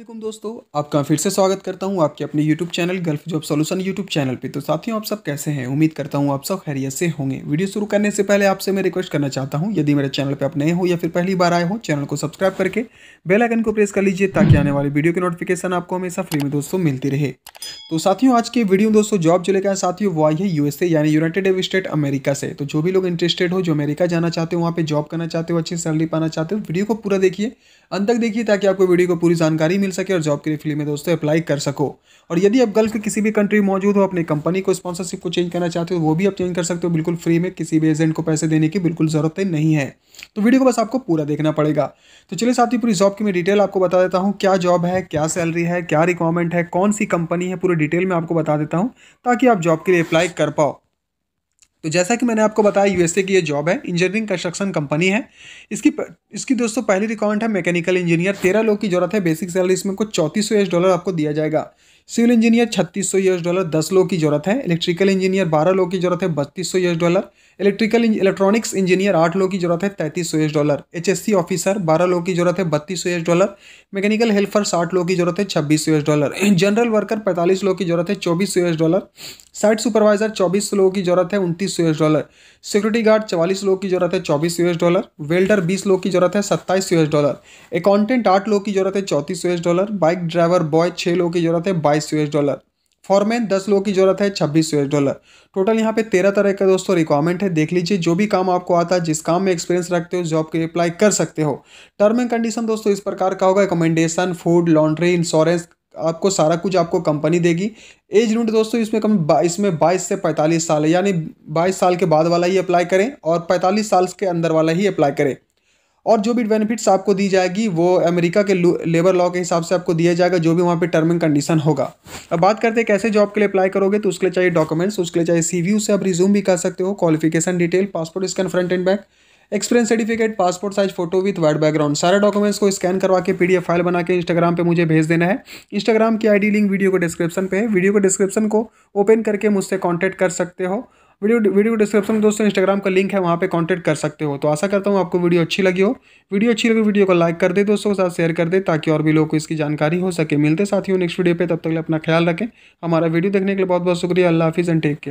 अल्लाम दोस्तों आपका फिर से स्वागत करता हूं आपके अपने YouTube channel gulf job solution YouTube channel पे तो साथियों आप सब कैसे हैं उम्मीद करता हूं आप सब खैरियत से होंगे वीडियो शुरू करने से पहले आपसे मैं रिक्वेस्ट करना चाहता हूं यदि मेरे चैनल पे आप नए हो या फिर पहली बार आए हो चैनल को सब्सक्राइब करके बेलाइकन को प्रेस कर लीजिए ताकि आने वाली वीडियो की नोटिफिकेशन आपको हमेशा फ्री में दोस्तों मिलती रहे तो साथियों आज के वीडियो में दोस्तों जॉब जो लेकर साथियों वो आई है यूएसए यानी यूनाइटेड स्टेट अमेरिका से तो जो भी लोग इंटरेस्टेड हो जो अमेरिका जाना चाहते हो वहाँ पे जॉब करना चाहते हो अच्छी सैलरी पाना चाहते हो वीडियो को पूरा देखिए अंत तक देखिए ताकि आपको वीडियो को पूरी जानकारी मिल सके और जॉब के लिए फ्री में दोस्तों अप्लाई कर सको और यदि आप गल्फ किसी भी कंट्री में मौजूद हो अपनी कंपनी को स्पॉन्सरशिप को चेंज करना चाहते हो वो भी आप चेंज कर सकते हो बिल्कुल फ्री में किसी भी एजेंट को पैसे देने की बिल्कुल ज़रूरत नहीं है तो वीडियो को बस आपको पूरा देखना पड़ेगा तो चलिए साथियों पूरी जॉब की मैं डिटेल आपको बता देता हूँ क्या जॉब है क्या सैलरी है क्या रिक्वायरमेंट है कौन सी कंपनी है पूरे डिटेल में आपको बता देता हूँ ताकि आप जॉब के लिए अप्लाई कर पाओ तो जैसा कि मैंने आपको बताया यूएसए की ये जॉब है इंजीनियरिंग कंस्ट्रक्शन कंपनी है इसकी इसकी दोस्तों पहली रिक्वायरमेंट है मैकेनिकल इंजीनियर तेरह लोग की जरूरत है बेसिक सैलरी इसमें कुछ चौंतीस सौ डॉलर आपको दिया जाएगा सिविल इंजीनियर छत्तीस सौ यूएस डॉलर दस लोग की जरूरत है इलेक्ट्रिकल इंजीनियर बारह लोग की जरूरत है बत्तीस सौ US dollar electrical electronics engineer आठ लोग की जरूरत है तैंतीस सौ यूएस डॉलर एचएससी ऑफिसर बारह लोग की जरूरत है बत्तीस सौ यूएस डॉलर मैकेनिकल हेल्पर साठ लोग की जरूरत है छब्बीस सौ यूएस डॉलर जनरल वर्कर पैंतालीस लोग की जरूरत है चौबीस सौ यूएस डॉलर साइट सुपरवाइजर चौबीस लोगों की जरूरत है उनतीस सौ यूएस डॉलर सिक्योरिटी गार्ड चवालीस लोग की जरूरत है चौबीस यूएस डॉलर वेल्डर बीस लोग की जरूरत है सत्ताईस यूएस डॉलर अकाउंटेंट आठ लोग की जरूरत है चौंतीस US dollar bike driver boy छः लोग की जरूरत है बाईस बाईस यूएस डॉलर फॉरमैन दस लोगों की जरूरत है छब्बीस यूएस डॉलर टोटल यहाँ पे तेरह तरह का दोस्तों रिक्वायरमेंट है देख लीजिए जो भी काम आपको आता है जिस काम में एक्सपीरियंस रखते हो जॉब के अप्लाई कर सकते हो टर्म एंड कंडीशन दोस्तों इस प्रकार का होगा रिकमेंडेशन फूड लॉन्ड्री इंश्योरेंस आपको सारा कुछ आपको कंपनी देगी एज लिमिट दोस्तों इसमें कम इसमें 22 से 45 साल है यानी 22 साल के बाद वाला ही अप्लाई करें और 45 साल के अंदर वाला ही अप्लाई करें और जो भी बेनिफिट्स आपको दी जाएगी वो अमेरिका के लेबर लॉ के हिसाब से आपको दिया जाएगा जो भी वहाँ पे टर्म एंड कंडीशन होगा अब बात करते हैं कैसे जॉब के लिए अप्लाई करोगे तो उसके लिए चाहिए डॉक्यूमेंट्स तो उसके लिए चाहिए सी उसे आप रिज्यूम भी कर सकते हो qualification detail passport scan front and back experience certificate passport size photo with white background सारे डॉक्यूमेंट्स को स्कैन करवा के पीडीएफ फाइल बना के इंस्टाग्राम पे मुझे भेज देना है इंस्टाग्राम की आईडी लिंक वीडियो को डिस्क्रिप्शन पे है वीडियो को डिस्क्रिप्शन को ओपन करके मुझसे कांटेक्ट कर सकते हो वीडियो वीडियो डिस्क्रिप्शन में दोस्तों इंस्टाग्राम का लिंक है वहाँ पे कांटेक्ट कर सकते हो तो आशा करता हूँ आपको वीडियो अच्छी लगी हो वीडियो अच्छी लगी वीडियो को लाइक कर दे दोस्तों के साथ शेयर कर दे ताकि और भी लोगों को इसकी जानकारी हो सके मिलते साथियों नेक्स्ट वीडियो पर तब तक अपना ख्याल रखें हमारा वीडियो देखने के लिए बहुत बहुत शुक्रिया अल्लाह हाफिज़ एंड टेक केयर